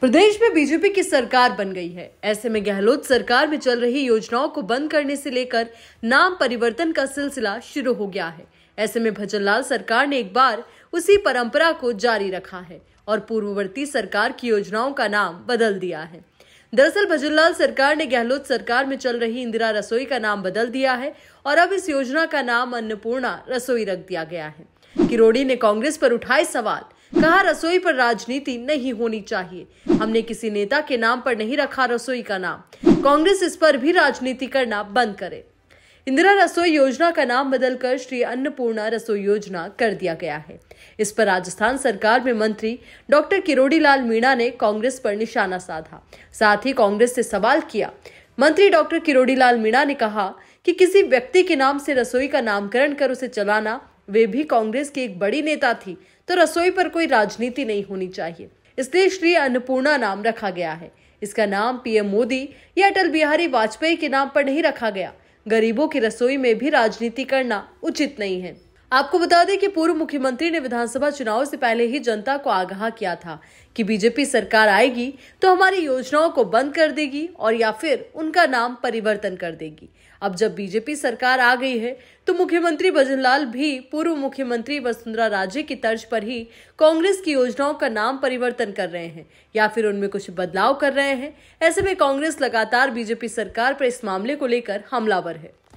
प्रदेश में बीजेपी की सरकार बन गई है ऐसे में गहलोत सरकार में चल रही योजनाओं को बंद करने से लेकर नाम परिवर्तन का सिलसिला शुरू हो गया है ऐसे में भजनलाल सरकार ने एक बार उसी परंपरा को जारी रखा है और पूर्ववर्ती सरकार की योजनाओं का नाम बदल दिया है दरअसल भजनलाल सरकार ने गहलोत सरकार में चल रही इंदिरा रसोई का नाम बदल दिया है और अब इस योजना का नाम अन्नपूर्णा रसोई रख दिया गया है किरोड़ी ने कांग्रेस पर उठाए सवाल कहा रसोई पर राजनीति नहीं होनी चाहिए हमने किसी नेता के नाम पर नहीं रखा रसोई का नाम कांग्रेस इस पर भी राजनीति करना बंद करे इंदिरा रसोई योजना का नाम बदलकर श्री अन्नपूर्णा रसोई योजना कर दिया गया है इस पर राजस्थान सरकार में मंत्री डॉक्टर किरोड़ी लाल मीणा ने कांग्रेस पर निशाना साधा साथ ही कांग्रेस से सवाल किया मंत्री डॉक्टर किरोड़ी लाल मीणा ने कहा कि किसी व्यक्ति के नाम से रसोई का नामकरण कर उसे चलाना वे भी कांग्रेस की एक बड़ी नेता थी तो रसोई पर कोई राजनीति नहीं होनी चाहिए इसलिए श्री अन्नपूर्णा नाम रखा गया है इसका नाम पीएम मोदी या अटल बिहारी वाजपेयी के नाम पर नहीं रखा गया गरीबों की रसोई में भी राजनीति करना उचित नहीं है आपको बता दें कि पूर्व मुख्यमंत्री ने विधानसभा चुनाव से पहले ही जनता को आगाह किया था कि बीजेपी सरकार आएगी तो हमारी योजनाओं को बंद कर देगी और या फिर उनका नाम परिवर्तन कर देगी अब जब बीजेपी सरकार आ गई है तो मुख्यमंत्री भजनलाल भी पूर्व मुख्यमंत्री वसुंधरा राजे की तर्ज पर ही कांग्रेस की योजनाओं का नाम परिवर्तन कर रहे हैं या फिर उनमें कुछ बदलाव कर रहे हैं ऐसे में कांग्रेस लगातार बीजेपी सरकार पर इस मामले को लेकर हमलावर है